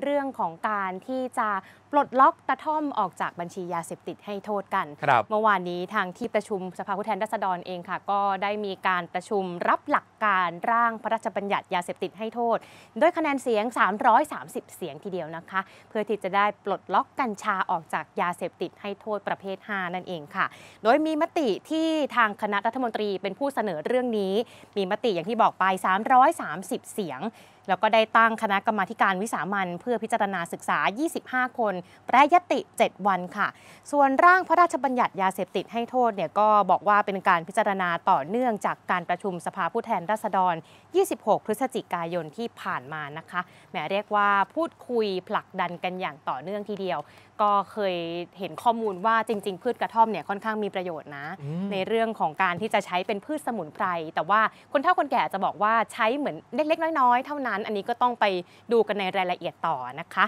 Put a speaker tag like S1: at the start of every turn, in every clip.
S1: เรื่องของการที่จะปลดล็อกตะท่อมออกจากบัญชียาเสพติดให้โทษกัน เมื่อวานนี้ทางที่ประชุมสภาผู้แทนราษฎรเองค่ะ ก็ได้มีการประชุมรับหลักการร่างพระราชบัญญัติยาเสพติดให้โทษ ด้วยคะแนนเสียง 330 เสียงทีเดียวนะคะ เพื่อที่จะได้ปลดล็อกกัญชาออกจากยาเสพติดให้โทษประเภท 5 นั่นเองค่ะ โดยมีมติที่ทางคณะรัฐมนตรีเป็นผู้เสนอเรื่องนี้มีมติอย่างที่บอกไป 330 เสียง แล้วก็ได้ตั้งคณะกรรมาการวิสามันเพื่อพิจารณาศึกษา 25 คนแปรยติ 7 วันค่ะ ส่วนร่างพระราชบัญญัติยาเสพติดให้โทษเนี่ยก็บอกว่าเป็นการพิจารณาต่อเนื่องจากการประชุมสภาผู้แทนราษฎร26 พฤศจิกายนที่ผ่านมานะคะแหมเรียกว่าพูดคุยผลักดันกันอย่างต่อเนื่องทีเดียว ก็เคยเห็นข้อมูลว่าจริงๆ พืชกระท่อมเนี่ยค่อนข้างมีประโยชน์นะ ในเรื่องของการที่จะใช้เป็นพืชสมุนไพร แต่ว่าคนเฒ่าคนแก่จะบอกว่าใช้เหมือนเล็ก ๆ น้อยๆ เท่านั้น อันนี้ก็ต้องไปดูกันในรายละเอียดต่อนะคะ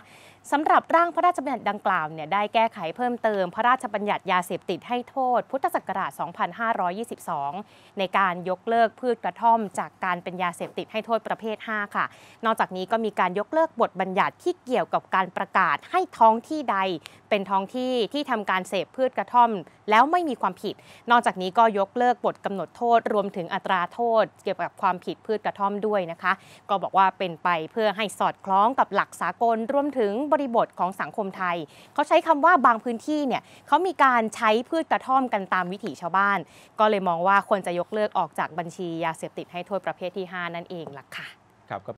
S1: สำหรับร่างพระราชบัญญัติดังกล่าวเนี่ยได้แก้ไขเพิ่มเติมพระราชบัญญัติยาเสพติดให้โทษ พุทธศักราช 2522 ในการยกเลิกพืชกระท่อม จากการเป็นยาเสพติดให้โทษประเภท 5 ค่ะ นอกจากนี้ก็มีการยกเลิกบทบัญญัติที่เกี่ยวกับการประกาศให้ท้องที่ใดเป็นท้องที่ที่ทำการเสพพืชกระท่อมแล้วไม่มีความผิด นอกจากนี้ก็ยกเลิกบทกำหนดโทษ รวมถึงอัตราโทษ เกี่ยวกับความผิดพืชกระท่อมด้วยนะคะ ก็บอกว่าเป็นไปเพื่อให้สอดคล้องกับหลักสากลรวมถึงบริบทของสังคมไทยเขาใช้คำว่าบางพื้นที่เนี่ยเขามีการใช้พืชกระท่อมกันตามวิถีชาวบ้าน ก็เลยมองว่าควรจะยกเลิกออกจากบัญชียาเสพติดให้โทษประเภทที่ 5 นั่นเองล่ะค่ะ
S2: ครับ